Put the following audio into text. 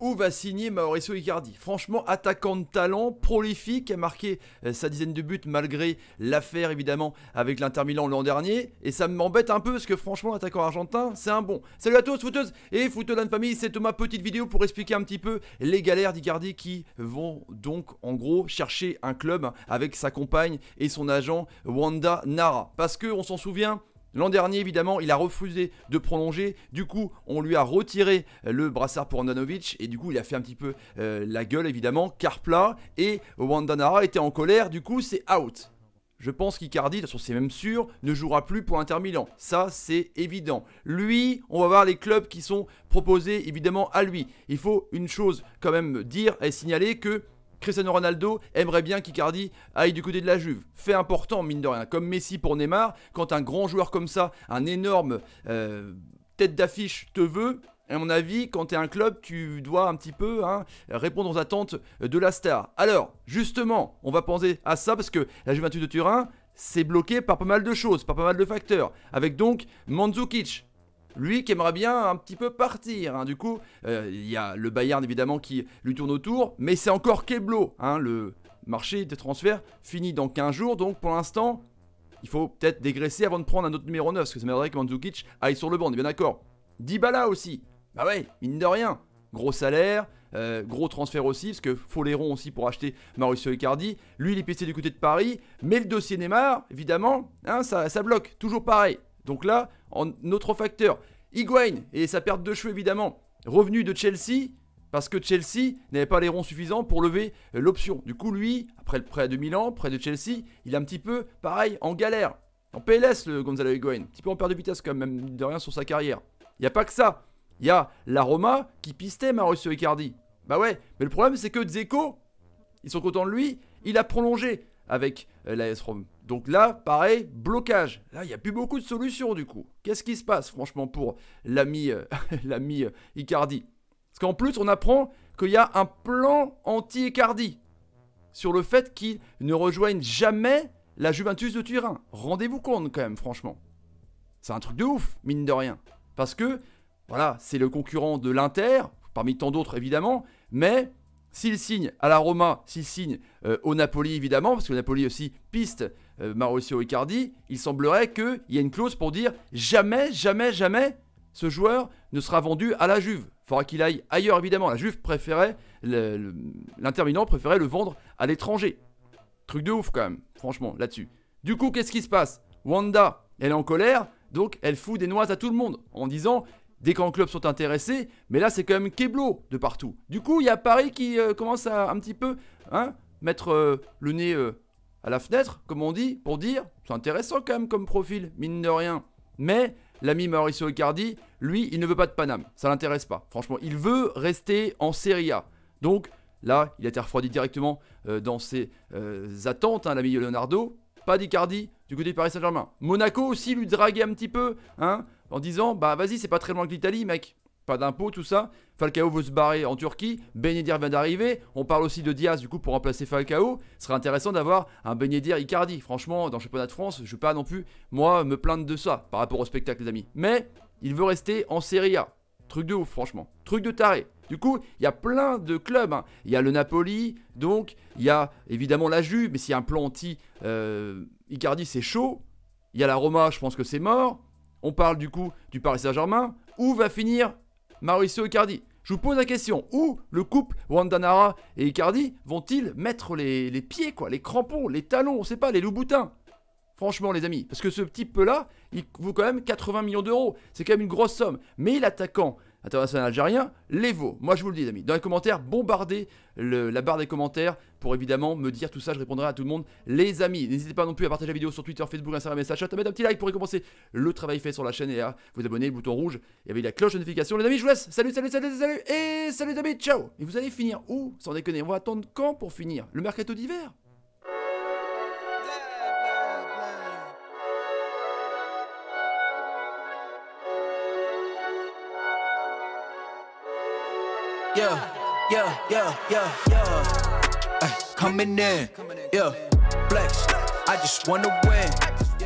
Où va signer Mauricio Icardi Franchement, attaquant de talent, prolifique, a marqué euh, sa dizaine de buts malgré l'affaire évidemment avec l'Inter Milan l'an dernier. Et ça m'embête un peu parce que franchement, attaquant argentin, c'est un bon. Salut à tous, footeuses et footeux de famille, c'est ma Petite vidéo pour expliquer un petit peu les galères d'Icardi qui vont donc en gros chercher un club hein, avec sa compagne et son agent Wanda Nara. Parce que on s'en souvient, L'an dernier, évidemment, il a refusé de prolonger. Du coup, on lui a retiré euh, le brassard pour Andanovic. Et du coup, il a fait un petit peu euh, la gueule, évidemment. Car plat. Et Wandanara était en colère. Du coup, c'est out. Je pense qu'Icardi, de toute façon c'est même sûr, ne jouera plus pour Inter Milan. Ça, c'est évident. Lui, on va voir les clubs qui sont proposés évidemment à lui. Il faut une chose quand même dire et signaler que Cristiano Ronaldo aimerait bien qu'Icardi aille du côté de la Juve. Fait important, mine de rien. Comme Messi pour Neymar, quand un grand joueur comme ça, un énorme euh, tête d'affiche te veut, à mon avis, quand tu es un club, tu dois un petit peu hein, répondre aux attentes de la star. Alors, justement, on va penser à ça parce que la Juventus de Turin, c'est bloqué par pas mal de choses, par pas mal de facteurs. Avec donc Mandzukic, lui qui aimerait bien un petit peu partir. Hein. Du coup, euh, il y a le Bayern évidemment qui lui tourne autour, mais c'est encore Keblo. Hein. Le marché des transferts finit dans 15 jours, donc pour l'instant, il faut peut-être dégraisser avant de prendre un autre numéro 9, parce que ça m'aiderait que Mandzukic aille sur le banc, on est bien d'accord. Dybala aussi, bah ouais, mine de rien, gros salaire, euh, gros transfert aussi, parce que ronds aussi pour acheter Mauricio Icardi. Lui, il est PC du côté de Paris, mais le dossier Neymar, évidemment, hein, ça bloque, toujours pareil. Donc là, en autre facteur, Higuain et sa perte de cheveux évidemment, revenu de Chelsea parce que Chelsea n'avait pas les ronds suffisants pour lever euh, l'option. Du coup, lui, après le prêt de Milan, près de Chelsea, il est un petit peu pareil en galère. En PLS, le Gonzalo Higuain, un petit peu en perte de vitesse quand même, de rien sur sa carrière. Il n'y a pas que ça. Il y a la Roma qui pistait Mauricio Icardi. Bah ouais, mais le problème c'est que Dzeko, ils sont contents de lui, il a prolongé avec euh, la rome Donc là, pareil, blocage. Là, il n'y a plus beaucoup de solutions du coup. Qu'est-ce qui se passe franchement pour l'ami euh, l'ami euh, Icardi Parce qu'en plus, on apprend qu'il y a un plan anti-Icardi sur le fait qu'il ne rejoigne jamais la Juventus de Turin. Rendez-vous compte quand même, franchement. C'est un truc de ouf, mine de rien. Parce que, voilà, c'est le concurrent de l'Inter, parmi tant d'autres évidemment, mais s'il signe à la Roma, s'il signe euh, au Napoli évidemment, parce que le Napoli aussi piste euh, Mauricio Icardi, il semblerait qu'il y ait une clause pour dire jamais, jamais, jamais ce joueur ne sera vendu à la Juve. Il faudra qu'il aille ailleurs évidemment. La Juve préférait, l'interminant préférait le vendre à l'étranger. Truc de ouf quand même, franchement, là-dessus. Du coup, qu'est-ce qui se passe Wanda, elle est en colère, donc elle fout des noises à tout le monde en disant des grands clubs sont intéressés, mais là c'est quand même Keblo de partout. Du coup, il y a Paris qui euh, commence à un petit peu hein, mettre euh, le nez euh, à la fenêtre, comme on dit, pour dire c'est intéressant quand même comme profil, mine de rien. Mais l'ami Mauricio Icardi, lui, il ne veut pas de Paname, ça l'intéresse pas. Franchement, il veut rester en Serie A. Donc là, il a été refroidi directement dans ses attentes, hein, l'ami Leonardo. Pas d'Icardi du côté de Paris Saint-Germain. Monaco aussi lui draguait un petit peu, hein, en disant Bah vas-y, c'est pas très loin que l'Italie, mec. Pas d'impôts, tout ça. Falcao veut se barrer en Turquie. Benedict vient d'arriver. On parle aussi de Diaz, du coup, pour remplacer Falcao. Ce serait intéressant d'avoir un Benedir Icardi. Franchement, dans le championnat de France, je ne vais pas non plus, moi, me plaindre de ça par rapport au spectacle, les amis. Mais il veut rester en Serie A. Truc de ouf, franchement. Truc de taré. Du coup, il y a plein de clubs. Hein. Il y a le Napoli, donc, il y a évidemment la Juve, mais s'il y a un plan anti-Icardi, euh, c'est chaud. Il y a la Roma, je pense que c'est mort. On parle du coup du Paris Saint-Germain. Où va finir Mauricio Icardi je vous pose la question, où le couple Wandanara et Icardi vont-ils mettre les, pieds, quoi, les crampons, les talons, on sait pas, les loups-boutins Franchement, les amis, parce que ce type-là, il vaut quand même 80 millions d'euros. C'est quand même une grosse somme. Mais l'attaquant international algérien, les vos. Moi, je vous le dis, amis. Dans les commentaires, bombardez la barre des commentaires pour évidemment me dire tout ça. Je répondrai à tout le monde, les amis. N'hésitez pas non plus à partager la vidéo sur Twitter, Facebook, Instagram et Snapchat. À mettre un petit like pour récompenser le travail fait sur la chaîne et à vous abonner, le bouton rouge et avec la cloche de notification. Les amis, je vous laisse. Salut, salut, salut, salut et salut, les amis. Ciao. Et vous allez finir où Sans déconner, on va attendre quand pour finir Le mercato d'hiver yeah, yeah, yeah, yeah, yeah. Ay, coming in, yeah, flex. I just wanna win.